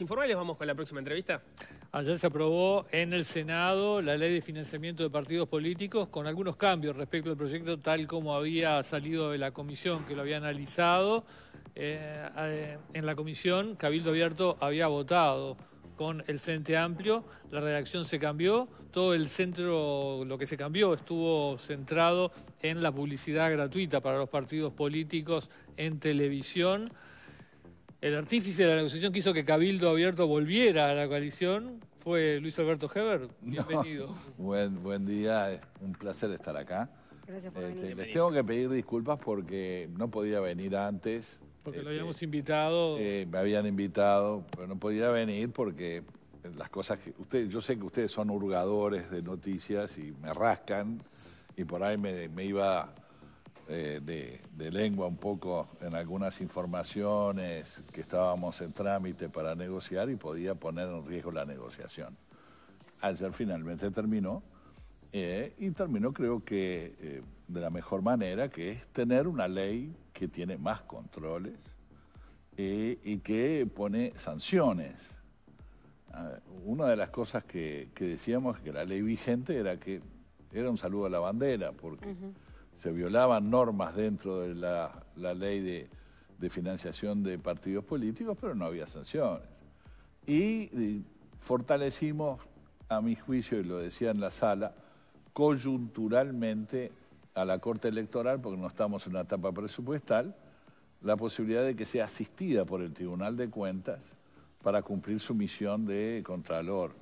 informales vamos con la próxima entrevista. Ayer se aprobó en el Senado la ley de financiamiento de partidos políticos con algunos cambios respecto al proyecto tal como había salido de la comisión que lo había analizado. Eh, eh, en la comisión Cabildo Abierto había votado con el Frente Amplio, la redacción se cambió, todo el centro, lo que se cambió, estuvo centrado en la publicidad gratuita para los partidos políticos en televisión el artífice de la negociación que hizo que Cabildo Abierto volviera a la coalición fue Luis Alberto Heber. Bienvenido. buen, día, un placer estar acá. Gracias por este, venir. les tengo que pedir disculpas porque no podía venir antes. Porque lo este, habíamos invitado. Eh, me habían invitado, pero no podía venir porque las cosas que... ustedes, yo sé que ustedes son hurgadores de noticias y me rascan y por ahí me iba eh, de, lengua un poco en algunas informaciones que estábamos en trámite para negociar y podía poner en riesgo la negociación. Ayer finalmente terminó eh, y terminó creo que eh, de la mejor manera, que es tener una ley que tiene más controles y que pone sanciones. Ah, una de las cosas que, que decíamos que la ley vigente era que era un saludo a la bandera, porque se violaban normas dentro de la, ley de, financiación de partidos políticos, pero no había sanciones. Y, fortalecimos, a mi juicio, y lo decía en la sala, coyunturalmente a la Corte Electoral, porque no estamos en una etapa presupuestal, la posibilidad de que sea asistida por el Tribunal de Cuentas para cumplir su misión de contralor,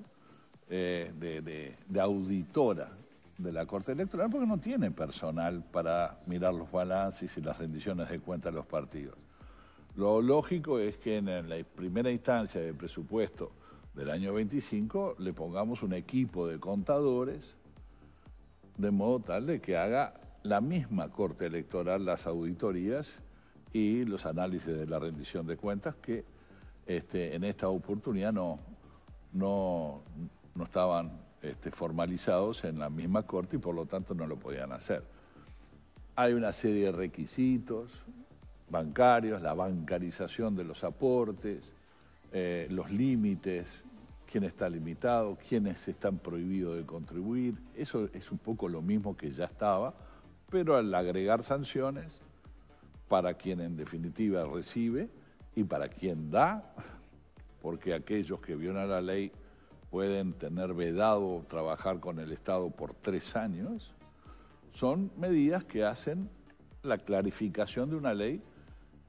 eh, de auditora de la Corte Electoral porque no tiene personal para mirar los balances y las rendiciones de cuentas de los partidos. Lo lógico es que en la primera instancia del presupuesto del año 25 le pongamos un equipo de contadores de modo tal de que haga la misma Corte Electoral las auditorías y los análisis de la rendición de cuentas que este, en esta oportunidad no, no, no estaban este, formalizados en la misma corte y por lo tanto no lo podían hacer. Hay una serie de requisitos bancarios, la bancarización de los aportes, eh, los límites, quién está limitado, quiénes están prohibidos de contribuir. Eso es un poco lo mismo que ya estaba, pero al agregar sanciones para quien en definitiva recibe y para quien da, porque aquellos que violan la ley pueden tener vedado trabajar con el Estado por tres años, son medidas que hacen la clarificación de una ley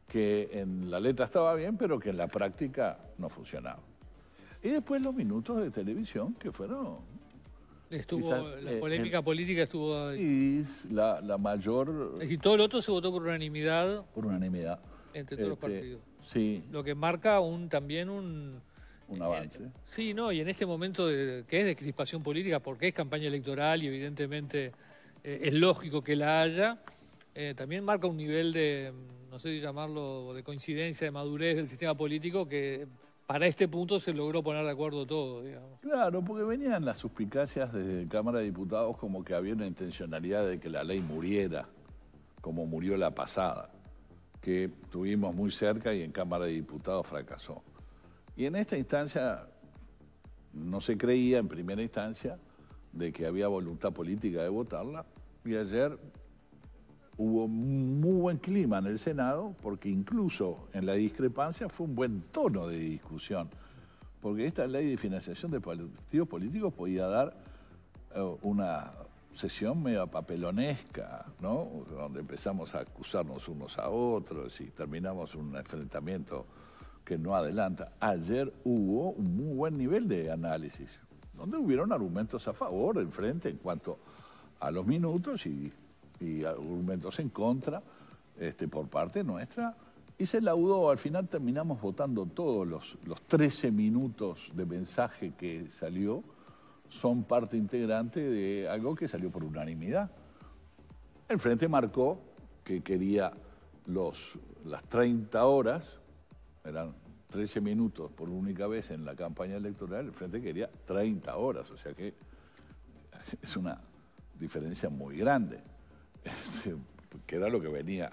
que en la letra estaba bien, pero que en la práctica no funcionaba. Y después los minutos de televisión que fueron... la eh, polémica política estuvo... Ahí. Y la, la, mayor... Es todo el otro se votó por unanimidad. Por unanimidad. Entre todos los este, partidos. Sí. Lo que marca un, también un, un eh, avance. Sí, no, y en este momento que es de crispación política, porque es campaña electoral y evidentemente eh, es lógico que la haya, eh, también marca un nivel de, no sé si llamarlo, de coincidencia, de madurez del sistema político que para este punto se logró poner de acuerdo todo, Claro, porque venían las suspicacias desde Cámara de Diputados como que había una intencionalidad de que la ley muriera, como murió la pasada, que tuvimos muy cerca y en Cámara de Diputados fracasó. Y en esta instancia no se creía en primera instancia de que había voluntad política de votarla y ayer hubo muy buen clima en el Senado porque incluso en la discrepancia fue un buen tono de discusión porque esta ley de financiación de partidos políticos podía dar eh, una sesión medio papelonesca, ¿no? Donde empezamos a acusarnos unos a otros y terminamos un enfrentamiento que no adelanta. Ayer hubo un muy buen nivel de análisis, donde hubieron argumentos a favor, en frente, en cuanto a los minutos y, argumentos en contra este, por parte nuestra. Y se laudó, al final terminamos votando todos los, 13 minutos de mensaje que salió, son parte integrante de algo que salió por unanimidad. El Frente marcó que quería los, las 30 horas eran 13 minutos por única vez en la campaña electoral, el Frente quería 30 horas, o sea que es una diferencia muy grande, este, que era lo que venía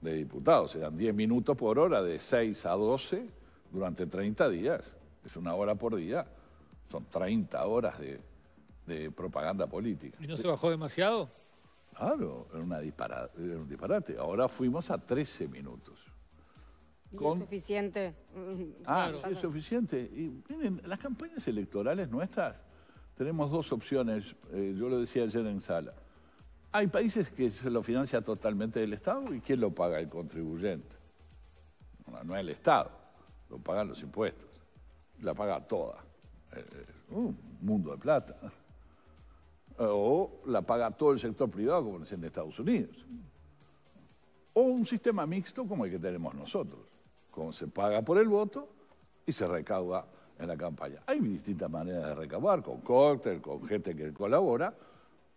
de diputados, eran 10 minutos por hora de 6 a 12 durante 30 días, es una hora por día, son 30 horas de, propaganda política. ¿Y no se bajó demasiado? Claro, una disparate, era un disparate. Ahora fuimos a 13 minutos es suficiente. Ah, es suficiente. Y miren, las campañas electorales nuestras tenemos dos opciones, eh, yo lo decía ayer en sala. Hay países que se lo financia totalmente del Estado y ¿quién lo paga? El contribuyente. no es el Estado, lo pagan los impuestos. La paga toda. Eh, un mundo de plata. O la paga todo el sector privado, como dicen en Estados Unidos. O un sistema mixto como el que tenemos nosotros como se paga por el voto y se recauda en la campaña. Hay distintas maneras de recaudar, con cóctel, con gente que colabora,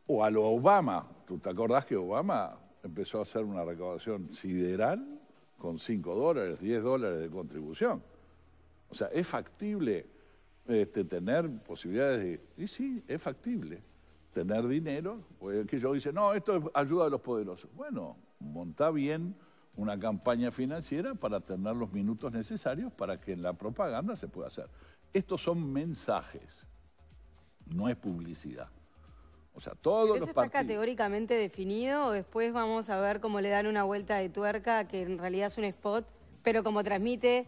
o a lo Obama. ¿Tú te acordás que Obama empezó a hacer una recaudación sideral con 5 dólares, 10 dólares de contribución? O sea, es factible este, tener posibilidades de... Y sí, es factible tener dinero, pues que yo dice, no, esto es ayuda a los poderosos. Bueno, montá bien una campaña financiera para tener los minutos necesarios para que la propaganda se pueda hacer. Estos son mensajes, no es publicidad. O sea, todos está categóricamente definido, después vamos a ver cómo le dan una vuelta de tuerca, que en realidad es un spot, pero como transmite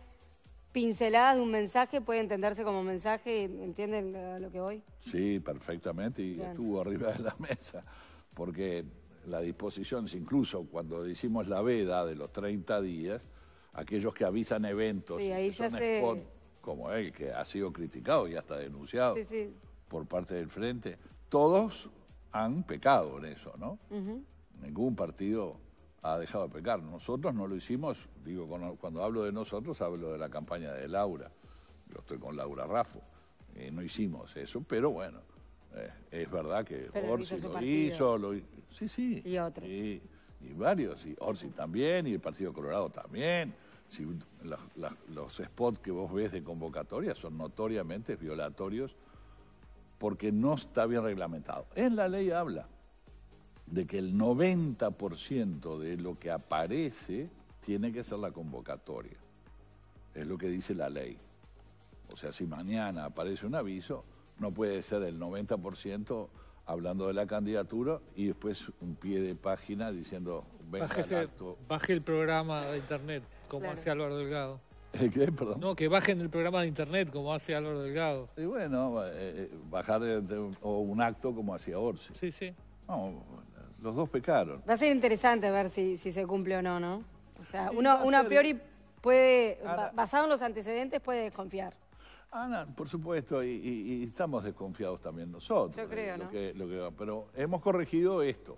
pinceladas de un mensaje, puede entenderse como mensaje, ¿entienden lo que voy? Sí, perfectamente, y estuvo arriba de la mesa, porque la disposición, incluso cuando hicimos la veda de los 30 días, aquellos que avisan eventos, como el que ha sido criticado y hasta denunciado por parte del Frente, todos han pecado en eso, ¿no? Ningún partido ha dejado de pecar. Nosotros no lo hicimos, digo, cuando hablo de nosotros, hablo de la campaña de Laura. Yo estoy con Laura Raffo. no hicimos eso, pero bueno, eh, es verdad que por lo hizo, Sí, sí. Y otros. Y, y varios, y Orsi también, y el Partido Colorado también. Si, los spots que vos ves de convocatoria son notoriamente violatorios porque no está bien reglamentado. En la ley habla de que el 90% de lo que aparece tiene que ser la convocatoria. Es lo que dice la ley. O sea, si mañana aparece un aviso, no puede ser el 90% hablando de la candidatura y después un pie de página diciendo, Baje el programa de internet, como hace Álvaro Delgado. ¿Qué? Perdón. No, que bajen el programa de internet, como hace Álvaro Delgado. Y bueno, eh, eh, bajar o un acto como hacía Orsi. Sí, sí. No, los dos pecaron. Va a ser interesante ver si, si se cumple o no, ¿no? O sea, uno, una priori puede, basado en los antecedentes, puede desconfiar. Ana, por supuesto, y, estamos desconfiados también nosotros. Yo creo, ¿no? pero hemos corregido esto.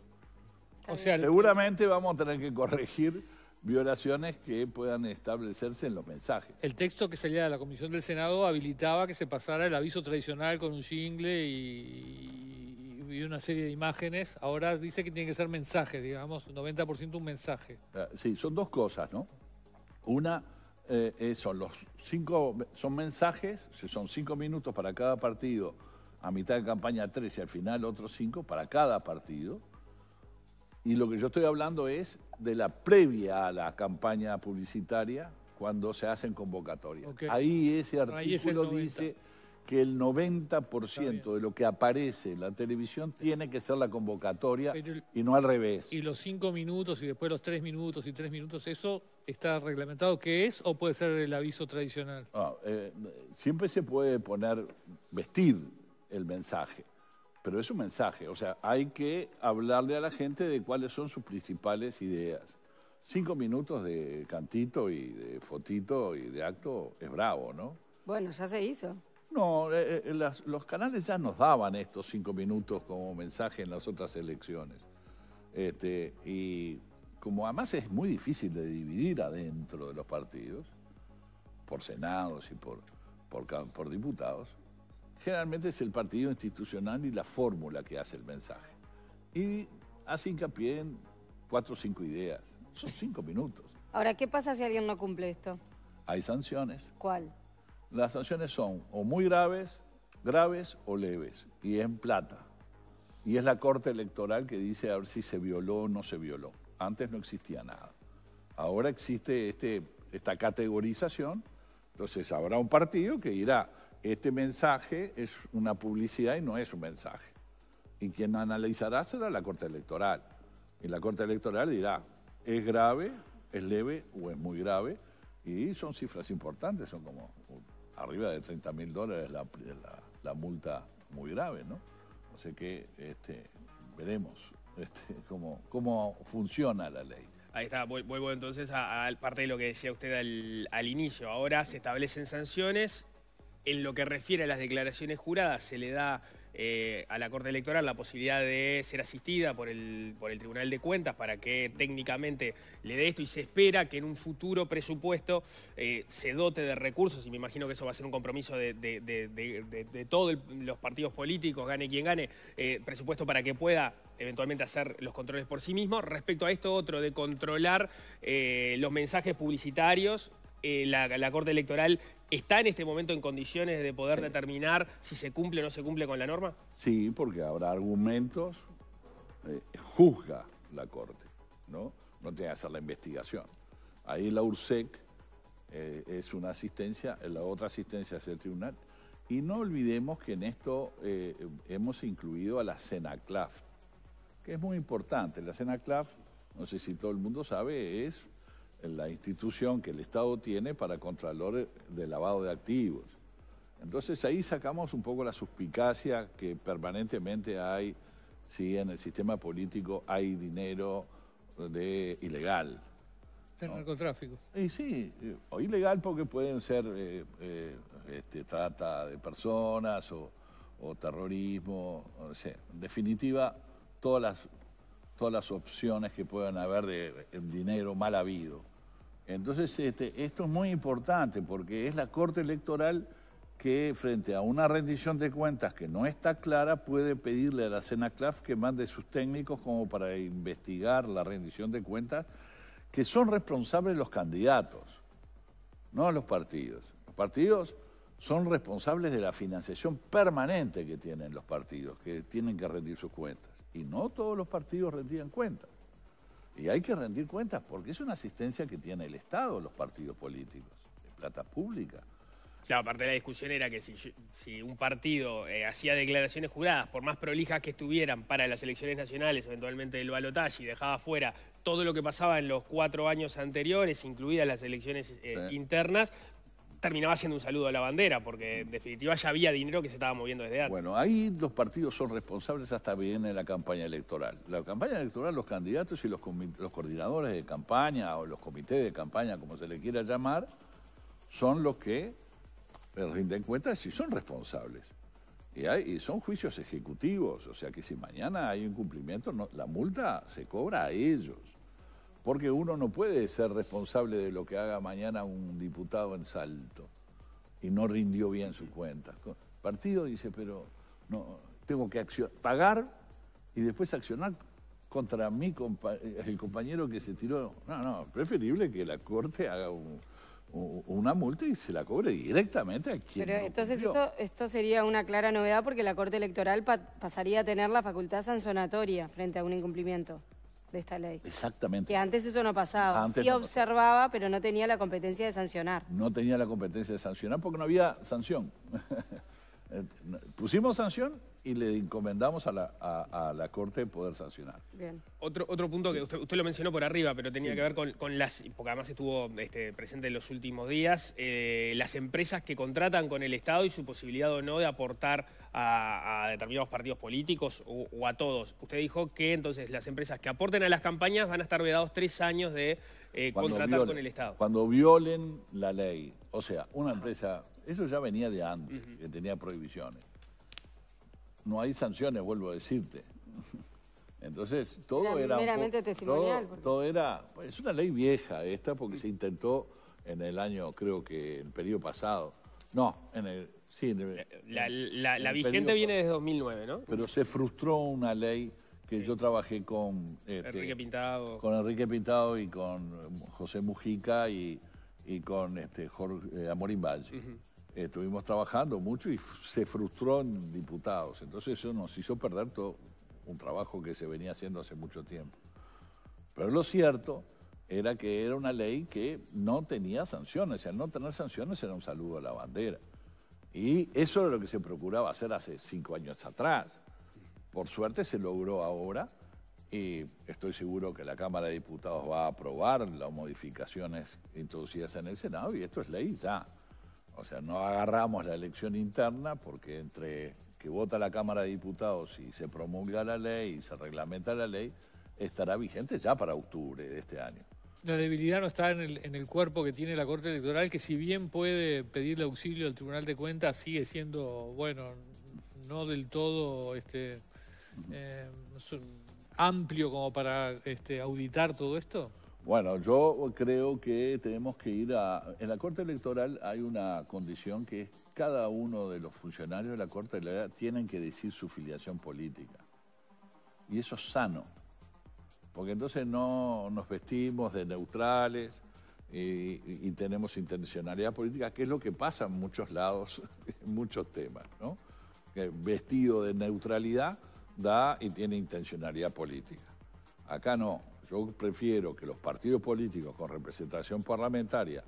O sea, Seguramente vamos a tener que corregir violaciones que puedan establecerse en los mensajes. el texto que salía de la Comisión del Senado habilitaba que se pasara el aviso tradicional con un jingle y, una serie de imágenes. Ahora dice que tiene que ser mensaje, digamos, 90% un mensaje. Ah, sí, son dos cosas, ¿no? Una, eh, son los cinco, son mensajes, son cinco minutos para cada partido, a mitad de campaña tres y al final otros cinco para cada partido. Y lo que yo estoy hablando es de la previa a la campaña publicitaria cuando se hacen convocatorias. Ahí ese artículo dice que el 90% de lo que aparece en la televisión tiene que ser la convocatoria y no al revés. Y los cinco minutos y después los tres minutos y tres minutos, ¿eso está reglamentado qué es o puede ser el aviso tradicional? Ah, eh, siempre se puede poner, vestir el mensaje, pero es un mensaje, o sea, hay que hablarle a la gente de cuáles son sus principales ideas. Cinco minutos de cantito y de fotito y de acto es bravo, ¿no? Bueno, ya se hizo. No, eh, eh, los canales ya nos daban estos cinco minutos como mensaje en las otras elecciones. Este, y como además es muy difícil de dividir adentro de los partidos, por senados y por, por, por diputados, generalmente es el partido institucional y la fórmula que hace el mensaje. Y hace hincapié en cuatro o cinco ideas. Son cinco minutos. Ahora, ¿qué pasa si alguien no cumple esto? Hay sanciones. ¿Cuál? las sanciones son o muy graves, graves o leves, y en plata. Y es la Corte Electoral que dice a ver si se violó o no se violó. Antes no existía nada. Ahora existe este, esta categorización, entonces habrá un partido que dirá, este mensaje es una publicidad y no es un mensaje. Y quien analizará será la Corte Electoral. Y la Corte Electoral dirá, es grave, es leve o es muy grave. Y son cifras importantes, son como arriba de 30 mil dólares la, la, multa muy grave, ¿no? Así que este, veremos este, cómo, funciona la ley. Ahí está, vuelvo entonces a, parte de lo que decía usted al, inicio. Ahora se establecen sanciones. En lo que refiere a las declaraciones juradas, se le da eh, a la Corte Electoral la posibilidad de ser asistida por el, por el Tribunal de Cuentas para que técnicamente le dé esto y se espera que en un futuro presupuesto eh, se dote de recursos y me imagino que eso va a ser un compromiso de, todos los partidos políticos, gane quien gane, eh, presupuesto para que pueda eventualmente hacer los controles por sí mismo. Respecto a esto otro de controlar los mensajes publicitarios eh, la, Corte Electoral está en este momento en condiciones de poder determinar si se cumple o no se cumple con la norma? Sí, porque habrá argumentos. Eh, juzga la Corte, ¿no? No tiene que hacer la investigación. Ahí la URSEC eh, es una asistencia, la otra asistencia es el tribunal. Y no olvidemos que en esto hemos incluido a la CENACLAF, que es muy importante. La CENACLAF, no sé si todo el mundo sabe, es en la institución que el Estado tiene para contralor eh, de lavado de activos. Entonces ahí sacamos un poco la suspicacia que permanentemente hay si en el sistema político hay dinero eh, de ilegal. De narcotráfico. sí, eh, o ilegal porque pueden ser este, trata de personas o, terrorismo, En definitiva, todas las, todas las opciones que puedan haber de dinero mal habido. Entonces, este, esto es muy importante porque es la Corte Electoral que frente a una rendición de cuentas que no está clara puede pedirle a la CENACLAF que mande sus técnicos como para investigar la rendición de cuentas, que son responsables los candidatos, no los partidos. Los partidos son responsables de la financiación permanente que tienen los partidos, que tienen que rendir sus cuentas. Y no todos los partidos rendían cuentas. Y hay que rendir cuentas porque es una asistencia que tiene el Estado, los partidos políticos, de plata pública. Claro, parte de la discusión era que si, un partido eh, hacía declaraciones juradas, por más prolijas que estuvieran para las elecciones nacionales, eventualmente el balotaje, y dejaba fuera todo lo que pasaba en los cuatro años anteriores, incluidas las elecciones eh, internas, terminaba siendo un saludo a la bandera, porque en definitiva ya había dinero que se estaba moviendo desde antes. Bueno, ahí los partidos son responsables hasta bien en la campaña electoral. La campaña electoral, los candidatos y los, coordinadores de campaña o los comités de campaña, como se le quiera llamar, son los que rinden cuenta si son responsables. Y, son juicios ejecutivos, o sea que si mañana hay incumplimiento, no, la multa se cobra a ellos. Porque uno no puede ser responsable de lo que haga mañana un diputado en salto y no rindió bien sus cuentas. Partido dice, pero no, tengo que pagar y después accionar contra mi el compañero que se tiró. No, no, preferible que la Corte haga una multa y se la cobre directamente a quien. Pero entonces esto, sería una clara novedad porque la Corte Electoral pasaría a tener la facultad sancionatoria frente a un incumplimiento de esta ley. Exactamente. Que antes eso no pasaba. sí observaba, pero no tenía la competencia de sancionar. No tenía la competencia de sancionar porque no había sanción. Eh, pusimos sanción y le encomendamos a la, a, a la Corte poder sancionar. Bien. Otro, otro punto que usted, usted lo mencionó por arriba, pero tenía que ver con, con, las, porque además estuvo este, presente en los últimos días, eh, las empresas que contratan con el Estado y su posibilidad o no de aportar a, determinados partidos políticos o, a todos. Usted dijo que entonces las empresas que aporten a las campañas van a estar vedados tres años de eh, contratar con el Estado. Cuando violen la ley, o sea, una empresa, eso ya venía de antes, que tenía prohibiciones no hay sanciones, vuelvo a decirte. Entonces, todo era... meramente testimonial. Todo, todo era... Pues, es una ley vieja esta porque se intentó en el año, creo que el periodo pasado. No, en el... Sí, en el, la, vigente viene desde 2009, ¿no? Pero se frustró una ley que yo trabajé con... Este, Enrique Pintado. Con Enrique Pintado y con José Mujica y, y con este, Jorge eh, Amorín Valle. Eh, estuvimos trabajando mucho y se frustró en diputados. Entonces eso nos hizo perder todo un trabajo que se venía haciendo hace mucho tiempo. Pero lo cierto era que era una ley que no tenía sanciones, y al no tener sanciones era un saludo a la bandera. Y eso era lo que se procuraba hacer hace cinco años atrás. Por suerte se logró ahora y estoy seguro que la Cámara de Diputados va a aprobar las modificaciones introducidas en el Senado y esto es ley ya. O sea, no agarramos la elección interna porque entre que vota la Cámara de Diputados y se promulga la ley y se reglamenta la ley, estará vigente ya para octubre de este año. La debilidad no está en el, cuerpo que tiene la Corte Electoral, que si bien puede pedirle auxilio al Tribunal de Cuentas, sigue siendo, bueno, no del todo este, eh, amplio como para este, auditar todo esto. Bueno, yo creo que tenemos que ir a... En la Corte Electoral hay una condición que es cada uno de los funcionarios de la Corte Electoral tienen que decir su filiación política. Y eso es sano, porque entonces no nos vestimos de neutrales y, tenemos intencionalidad política, que es lo que pasa en muchos lados, en muchos temas, ¿no? vestido de neutralidad da y tiene intencionalidad política. Acá no, yo prefiero que los partidos políticos con representación parlamentaria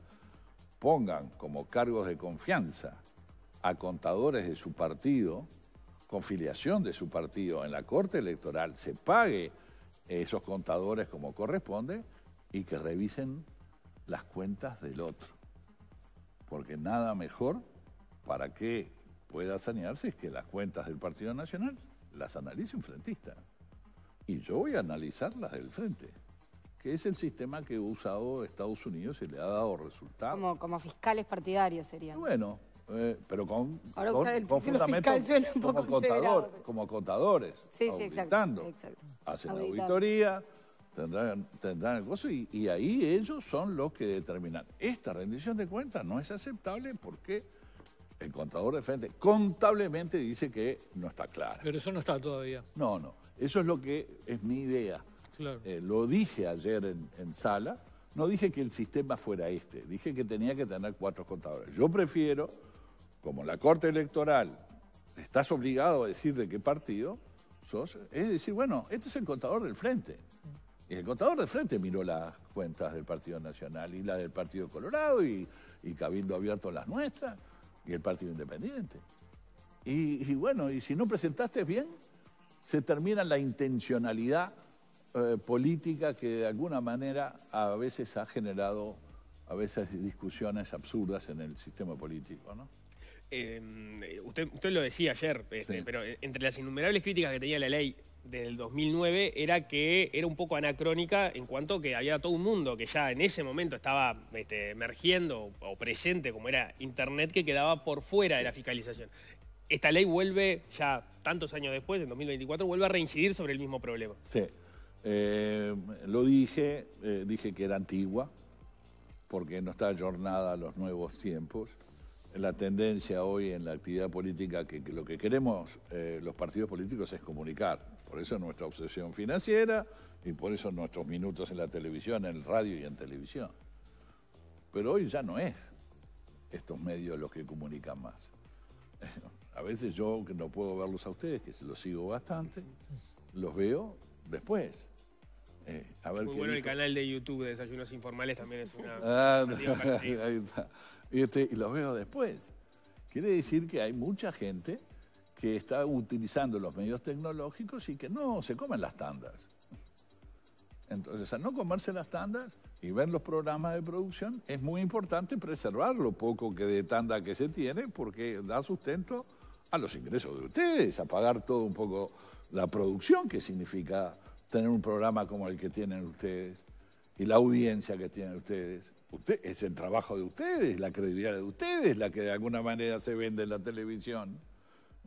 pongan como cargos de confianza a contadores de su partido, con filiación de su partido en la Corte Electoral, se pague esos contadores como corresponde y que revisen las cuentas del otro. Porque nada mejor para que pueda sanearse es que las cuentas del Partido Nacional las analice un frentista y yo voy a analizar las del frente, que es el sistema que ha usado Estados Unidos y le ha dado resultados. Como, fiscales partidarios serían. Bueno, eh, pero con, Ahora con, como, contador, como contadores, sí, sí, exacto, hacen la auditoría, tendrán, tendrán el y, ahí ellos son los que determinan. Esta rendición de cuentas no es aceptable porque el contador de frente contablemente dice que no está claro Pero eso no está todavía. No, no. Eso es lo que es mi idea. Eh, lo dije ayer en, sala, no dije que el sistema fuera este, dije que tenía que tener cuatro contadores. Yo prefiero, como la Corte Electoral estás obligado a decir de qué partido sos, es decir, bueno, este es el contador del frente. Y el contador del frente miró las cuentas del Partido Nacional y la del Partido Colorado y, cabiendo Cabildo Abierto las nuestras y el Partido Independiente. Y, y bueno, y si no presentaste bien, se termina la intencionalidad eh, política que de alguna manera a veces ha generado a veces discusiones absurdas en el sistema político, ¿no? Em, eh, usted, lo decía ayer, este, pero entre las innumerables críticas que tenía la ley del 2009 era que era un poco anacrónica en cuanto que había todo un mundo que ya en ese momento estaba este, emergiendo o presente como era Internet que quedaba por fuera de la fiscalización esta ley vuelve ya tantos años después, en 2024, vuelve a reincidir sobre el mismo problema. Sí. Eh, lo dije, eh, dije que era antigua, porque no está ayornada a los nuevos tiempos. La tendencia hoy en la actividad política, que, lo que queremos eh, los partidos políticos es comunicar. Por eso nuestra obsesión financiera y por eso nuestros minutos en la televisión, en radio y en televisión. Pero hoy ya no es estos medios los que comunican más. A veces yo, que no puedo verlos a ustedes, que los sigo bastante, los veo después. Eh, muy bueno, el canal de YouTube de Desayunos Informales también es una... Ah, ahí este, Y, los veo después. Quiere decir que hay mucha gente que está utilizando los medios tecnológicos y que no se comen las tandas. Entonces, al no comerse las tandas y ver los programas de producción, es muy importante preservar lo poco que de tanda que se tiene porque da sustento a los ingresos de ustedes, a pagar todo un poco la producción que significa tener un programa como el que tienen ustedes y la audiencia que tienen ustedes. Usted, es el trabajo de ustedes, la credibilidad de ustedes, la que de alguna manera se vende en la televisión.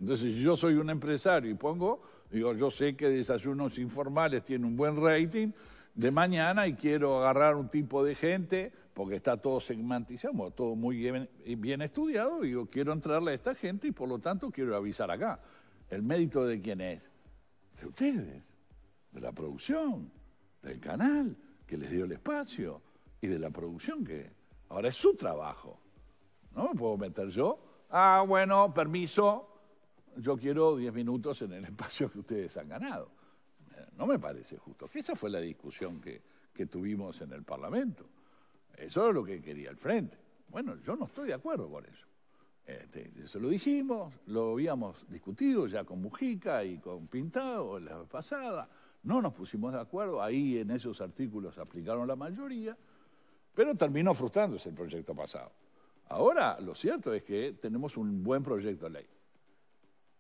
Entonces, si yo soy un empresario y pongo, digo, yo sé que desayunos informales tienen un buen rating de mañana y quiero agarrar un tipo de gente porque está todo segmentizado, todo muy bien, bien estudiado, yo quiero entrarle a esta gente y por lo tanto quiero avisar acá. ¿El mérito de quién es? De ustedes, de la producción, del canal que les dio el espacio y de la producción que ahora es su trabajo. No me puedo meter yo. Ah, bueno, permiso, yo quiero 10 minutos en el espacio que ustedes han ganado. No me parece justo. esa fue la discusión que tuvimos en el Parlamento. Eso es lo que quería el frente. Bueno, yo no estoy de acuerdo con eso. Este, eso lo dijimos, lo habíamos discutido ya con Mujica y con Pintado la pasada. No nos pusimos de acuerdo, ahí en esos artículos aplicaron la mayoría, pero terminó frustrándose el proyecto pasado. Ahora, lo cierto es que tenemos un buen proyecto de ley.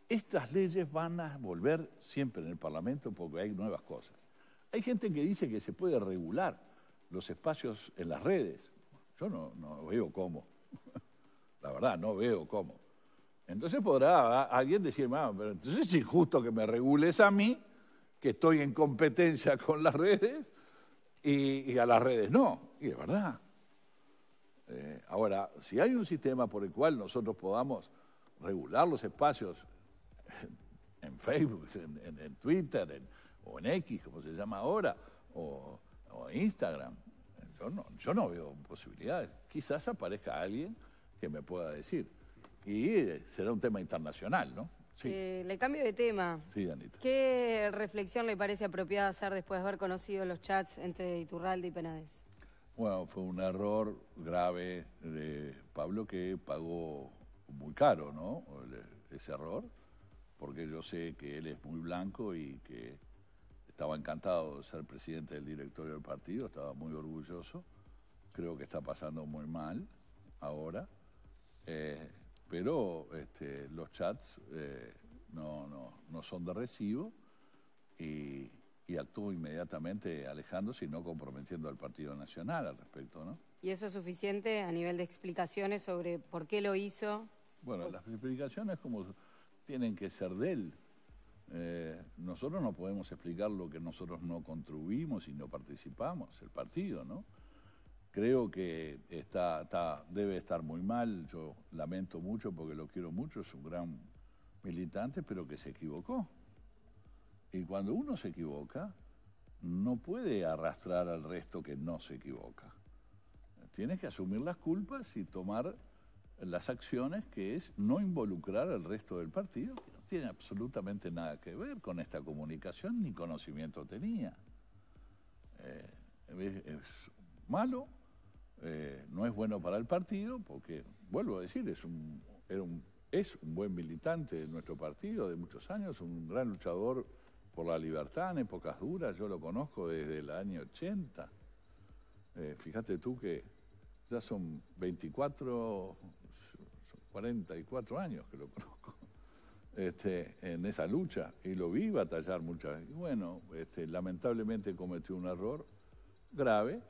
Estas leyes van a volver siempre en el Parlamento porque hay nuevas cosas. Hay gente que dice que se puede regular los espacios en las redes. Yo no, veo cómo. La verdad, no veo cómo. Entonces podrá alguien decir, ah, pero entonces es injusto que me regules a mí, que estoy en competencia con las redes, y, a las redes no. Y es verdad. Eh, ahora, si hay un sistema por el cual nosotros podamos regular los espacios en Facebook, en, Twitter, o en X, como se llama ahora, o, o Instagram, yo no, veo posibilidades. Quizás aparezca alguien que me pueda decir. Y eh, será un tema internacional, ¿no? Eh, le cambio de tema. Sí, Anita. ¿Qué reflexión le parece apropiada hacer después de haber conocido los chats entre Iturralde y Penades? Bueno, fue un error grave de Pablo que pagó muy caro, ¿no? Ese error, porque yo sé que él es muy blanco y que estaba encantado de ser presidente del directorio del partido, estaba muy orgulloso. Creo que está pasando muy mal ahora. Eh, pero este, los chats eh, no, son de recibo y, actuó inmediatamente alejándose y no comprometiendo al Partido Nacional al respecto, ¿no? ¿Y eso es suficiente a nivel de explicaciones sobre por qué lo hizo? Bueno, las explicaciones como tienen que ser de él. Eh, nosotros no podemos explicar lo que nosotros no contribuimos y no participamos, el partido, ¿no? Creo que está, está, debe estar muy mal, yo lamento mucho porque lo quiero mucho, es un gran militante, pero que se equivocó. Y cuando uno se equivoca, no puede arrastrar al resto que no se equivoca. Tienes que asumir las culpas y tomar las acciones que es no involucrar al resto del partido tiene absolutamente nada que ver con esta comunicación, ni conocimiento tenía. Eh, es, malo, eh, no es bueno para el partido, porque, vuelvo a decir, es un, es un buen militante de nuestro partido de muchos años, un gran luchador por la libertad en épocas duras, yo lo conozco desde el año 80. Eh, fíjate tú que ya son 24, 44 años que lo conozco. Este, en esa lucha y lo vi batallar muchas veces. Bueno, este, lamentablemente cometió un error grave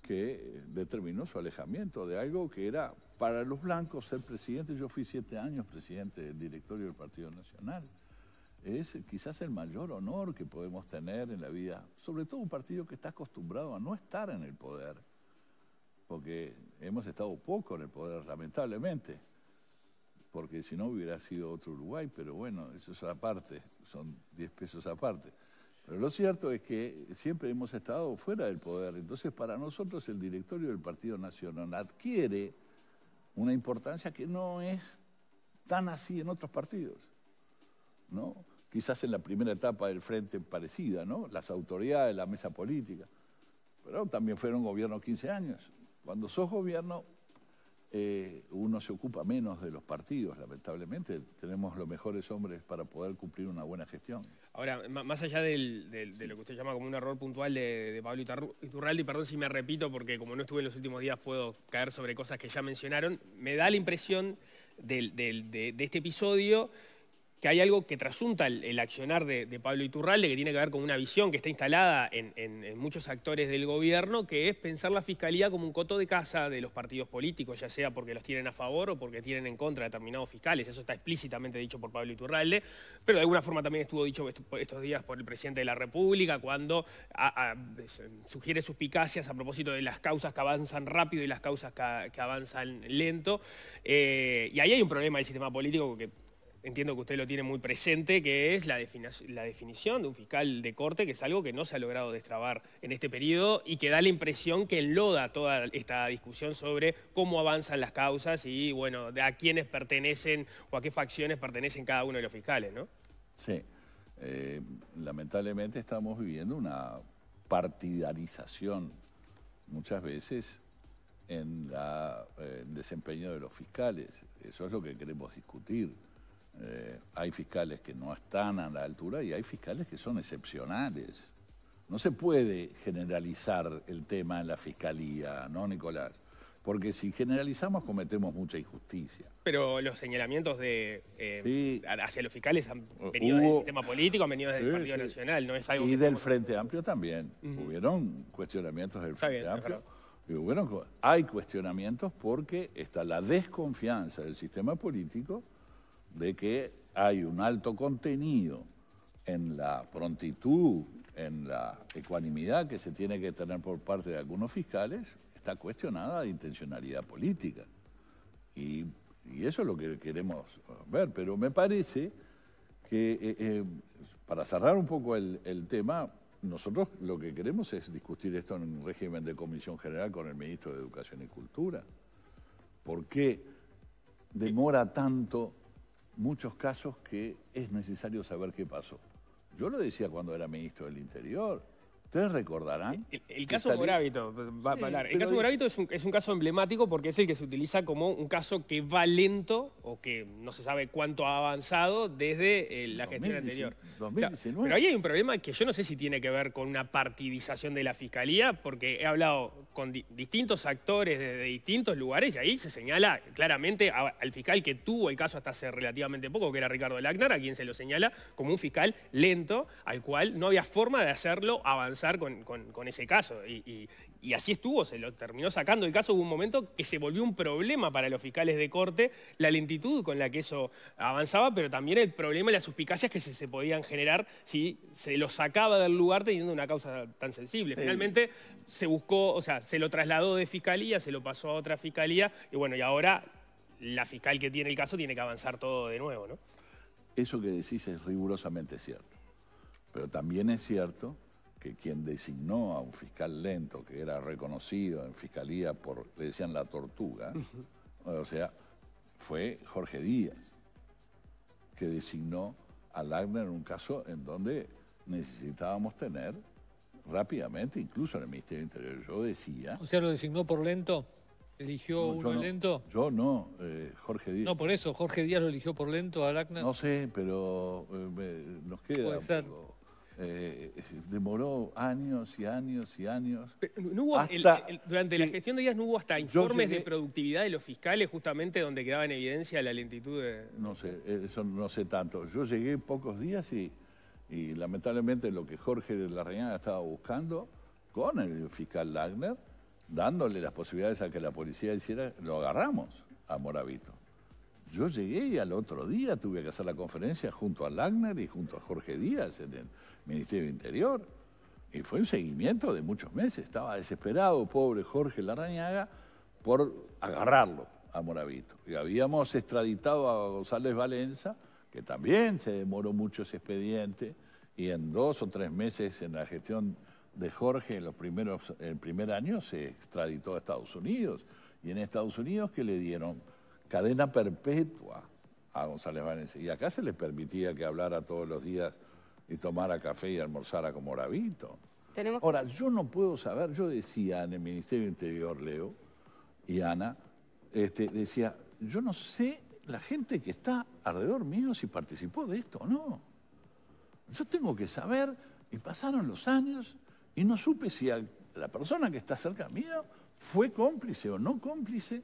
que determinó su alejamiento de algo que era para los blancos ser presidente. Yo fui siete años presidente del directorio del Partido Nacional. Es quizás el mayor honor que podemos tener en la vida, sobre todo un partido que está acostumbrado a no estar en el poder, porque hemos estado poco en el poder, lamentablemente porque si no hubiera sido otro Uruguay, pero bueno, eso es aparte, son 10 pesos aparte. Pero lo cierto es que siempre hemos estado fuera del poder, entonces para nosotros el directorio del Partido Nacional adquiere una importancia que no es tan así en otros partidos, ¿no? Quizás en la primera etapa del frente parecida, ¿no? Las autoridades, la mesa política, pero también fueron gobierno 15 años. Cuando sos gobierno, eh, uno se ocupa menos de los partidos, lamentablemente. Tenemos los mejores hombres para poder cumplir una buena gestión. Ahora, más allá de lo que usted llama como un error puntual de, Pablo Iturraldi, perdón si me repito porque como no estuve en los últimos días puedo caer sobre cosas que ya mencionaron, me da la impresión de este episodio que hay algo que trasunta el, accionar de, Pablo Iturralde, que tiene que ver con una visión que está instalada en, muchos actores del gobierno, que es pensar la fiscalía como un coto de casa de los partidos políticos, ya sea porque los tienen a favor o porque tienen en contra determinados fiscales. Eso está explícitamente dicho por Pablo Iturralde, pero de alguna forma también estuvo dicho estos días por el presidente de la República cuando sugiere suspicacias a propósito de las causas que avanzan rápido y las causas que, avanzan lento. Eh, y ahí hay un problema del sistema político que entiendo que usted lo tiene muy presente, que es la, definición de un fiscal de corte, que es algo que no se ha logrado destrabar en este periodo y que da la impresión que enloda toda esta discusión sobre cómo avanzan las causas y, bueno, a quiénes pertenecen o a qué facciones pertenecen cada uno de los fiscales, ¿no? Sí. Eh, lamentablemente estamos viviendo una partidarización muchas veces en el eh, desempeño de los fiscales. Eso es lo que queremos discutir. Eh, hay fiscales que no están a la altura y hay fiscales que son excepcionales. No se puede generalizar el tema en la fiscalía, ¿no, Nicolás? Porque si generalizamos cometemos mucha injusticia. Pero los señalamientos de eh, hacia los fiscales han uh, venido del sistema político, han venido del Partido Nacional, no es Y del Frente Amplio también. Hubieron cuestionamientos del Frente Amplio. Y bueno hay cuestionamientos porque está la desconfianza del sistema político de que hay un alto contenido en la prontitud, en la ecuanimidad que se tiene que tener por parte de algunos fiscales, está cuestionada de intencionalidad política. Y, eso es lo que queremos ver, pero me parece que, eh, eh, para cerrar un poco el, el tema, nosotros lo que queremos es discutir esto en un régimen de comisión general con el ministro de Educación y Cultura. ¿Por qué demora tanto muchos casos que es necesario saber qué pasó. Yo lo decía cuando era ministro del Interior, Ustedes recordarán. El, caso Morávito El caso es un, caso emblemático porque es el que se utiliza como un caso que va lento o que no se sabe cuánto ha avanzado desde eh, la gestión anterior. pero ahí hay un problema que yo no sé si tiene que ver con una partidización de la fiscalía, porque he hablado con distintos actores desde distintos lugares y ahí se señala claramente al fiscal que tuvo el caso hasta hace relativamente poco, que era Ricardo Lagnar, a quien se lo señala como un fiscal lento al cual no había forma de hacerlo avanzar con, ese caso. Y, así estuvo, se lo terminó sacando el caso. Hubo un momento que se volvió un problema para los fiscales de corte la lentitud con la que eso avanzaba, pero también el problema y las suspicacias que se, podían generar si se lo sacaba del lugar teniendo una causa tan sensible. Finalmente se buscó, o sea, se lo trasladó de fiscalía, se lo pasó a otra fiscalía y bueno, y ahora la fiscal que tiene el caso tiene que avanzar todo de nuevo, ¿no? Eso que decís es rigurosamente cierto. Pero también es cierto que quien designó a un fiscal lento, que era reconocido en fiscalía por, le decían la tortuga, o sea, fue Jorge Díaz, que designó a Lagner en un caso en donde necesitábamos tener rápidamente, incluso en el Ministerio del Interior, yo decía... O sea, lo designó por lento, eligió uno lento. Yo no, eh, Jorge Díaz. No, por eso, Jorge Díaz lo eligió por lento a Lagner. No sé, pero eh, nos queda... Eh, demoró años y años y años. durante la gestión de Díaz no hubo hasta informes de productividad de los fiscales justamente donde quedaba en evidencia la lentitud de... No sé, eso no sé tanto. Yo llegué pocos días y, y lamentablemente lo que Jorge de la Reina estaba buscando con el fiscal Lagner, dándole las posibilidades a que la policía hiciera, lo agarramos a Moravito. Yo llegué y al otro día tuve que hacer la conferencia junto a Lagner y junto a Jorge Díaz en el, Ministerio Interior. Y fue un seguimiento de muchos meses. Estaba desesperado, pobre Jorge Larrañaga, por agarrarlo a Moravito. Y habíamos extraditado a González Valenza, que también se demoró mucho ese expediente, y en dos o tres meses en la gestión de Jorge, en los primeros, el primer año se extraditó a Estados Unidos. Y en Estados Unidos que le dieron cadena perpetua a González Valencia. Y acá se le permitía que hablara todos los días y tomara café y almorzara como rabito. Ahora, yo no puedo saber, yo decía en el Ministerio Interior, Leo y Ana, este, decía, yo no sé la gente que está alrededor mío si participó de esto o no. Yo tengo que saber, y pasaron los años, y no supe si la persona que está cerca mío fue cómplice o no cómplice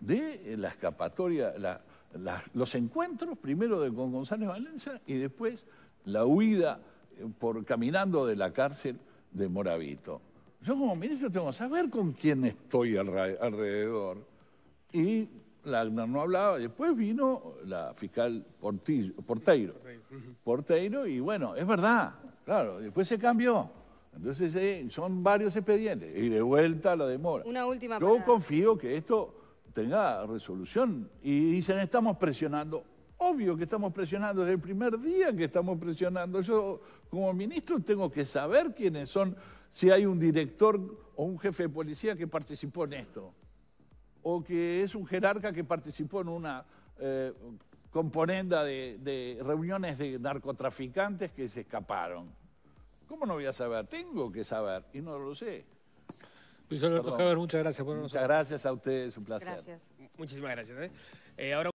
de la escapatoria, los encuentros, primero de con González Valencia y después la huida eh, por caminando de la cárcel de Moravito. Yo como ministro tengo que saber con quién estoy alrededor. Y Lagner no hablaba. Después vino la fiscal Porteiro. Porteiro y bueno, es verdad, claro, después se cambió. Entonces eh, son varios expedientes y de vuelta la demora. Una última Yo confío que esto tenga resolución y dicen estamos presionando. Obvio que estamos presionando desde el primer día que estamos presionando. Yo como ministro tengo que saber quiénes son, si hay un director o un jefe de policía que participó en esto, o que es un jerarca que participó en una eh, componenda de, reuniones de narcotraficantes que se escaparon. ¿Cómo no voy a saber? Tengo que saber y no lo sé. Luis Alberto muchas gracias por nosotros. Muchas gracias a ustedes, un placer. Gracias. Muchísimas gracias. ¿eh? Eh, ahora